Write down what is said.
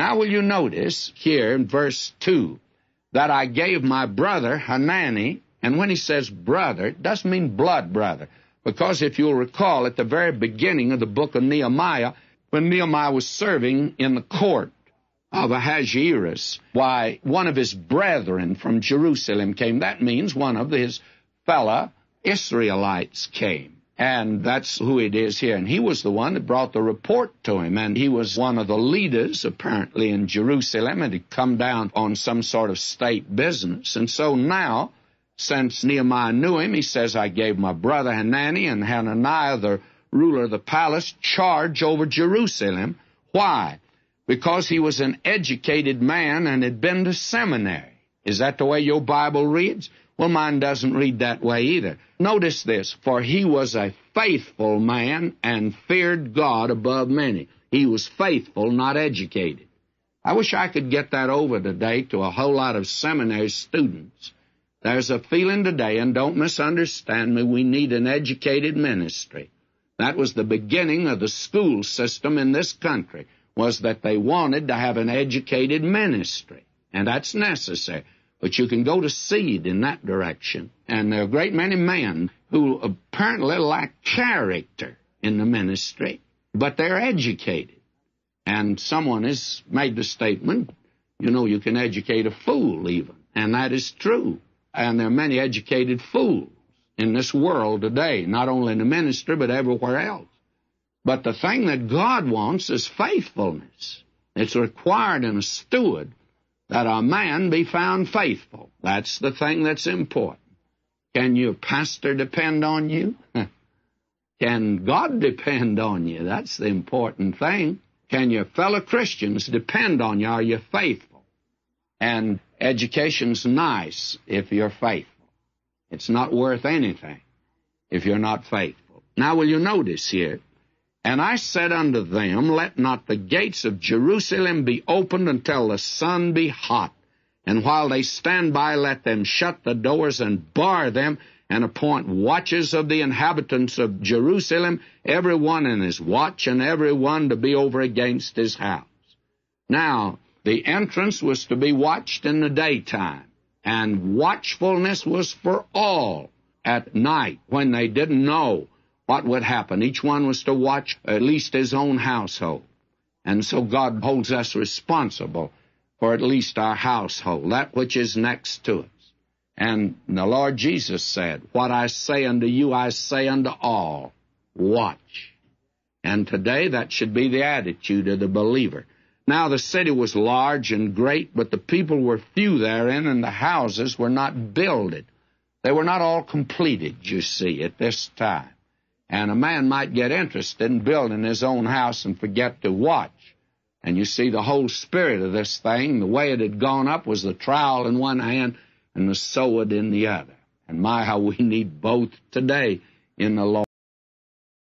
Now will you notice here in verse 2 that I gave my brother Hanani, and when he says brother, it doesn't mean blood brother, because if you'll recall at the very beginning of the book of Nehemiah, when Nehemiah was serving in the court of Ahasuerus, why, one of his brethren from Jerusalem came. That means one of his fellow Israelites came. And that's who it is here. And he was the one that brought the report to him. And he was one of the leaders, apparently, in Jerusalem and had come down on some sort of state business. And so now, since Nehemiah knew him, he says, I gave my brother Hanani and Hananiah, the ruler of the palace, charge over Jerusalem. Why? Because he was an educated man and had been to seminary. Is that the way your Bible reads? Well, mine doesn't read that way either. Notice this For he was a faithful man and feared God above many. He was faithful, not educated. I wish I could get that over today to a whole lot of seminary students. There's a feeling today, and don't misunderstand me, we need an educated ministry. That was the beginning of the school system in this country, was that they wanted to have an educated ministry, and that's necessary. But you can go to seed in that direction. And there are a great many men who apparently lack character in the ministry, but they're educated. And someone has made the statement, you know, you can educate a fool even. And that is true. And there are many educated fools in this world today, not only in the ministry, but everywhere else. But the thing that God wants is faithfulness. It's required in a steward that a man be found faithful. That's the thing that's important. Can your pastor depend on you? Can God depend on you? That's the important thing. Can your fellow Christians depend on you? Are you faithful? And education's nice if you're faithful. It's not worth anything if you're not faithful. Now, will you notice here and I said unto them, Let not the gates of Jerusalem be opened until the sun be hot. And while they stand by, let them shut the doors and bar them, and appoint watches of the inhabitants of Jerusalem, every one in his watch, and every one to be over against his house. Now, the entrance was to be watched in the daytime, and watchfulness was for all at night when they didn't know what would happen. Each one was to watch at least his own household. And so God holds us responsible for at least our household, that which is next to us. And the Lord Jesus said, What I say unto you, I say unto all, watch. And today that should be the attitude of the believer. Now the city was large and great, but the people were few therein, and the houses were not builded. They were not all completed, you see, at this time. And a man might get interested in building his own house and forget to watch. And you see the whole spirit of this thing, the way it had gone up was the trowel in one hand and the sword in the other. And my, how we need both today in the Lord.